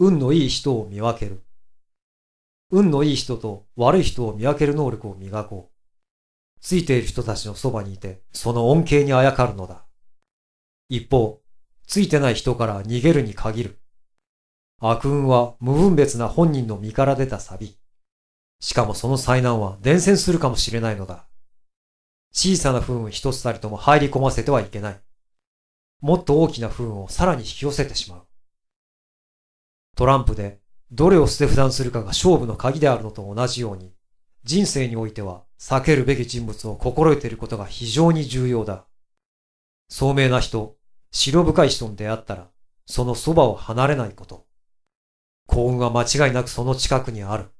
運のいい人を見分ける。運のいい人と悪い人を見分ける能力を磨こう。ついている人たちのそばにいて、その恩恵にあやかるのだ。一方、ついてない人から逃げるに限る。悪運は無分別な本人の身から出たサビ。しかもその災難は伝染するかもしれないのだ。小さな不運一つたりとも入り込ませてはいけない。もっと大きな不運をさらに引き寄せてしまう。トランプでどれを捨て普段するかが勝負の鍵であるのと同じように、人生においては避けるべき人物を心得ていることが非常に重要だ。聡明な人、白深い人に出会ったら、そのそばを離れないこと。幸運は間違いなくその近くにある。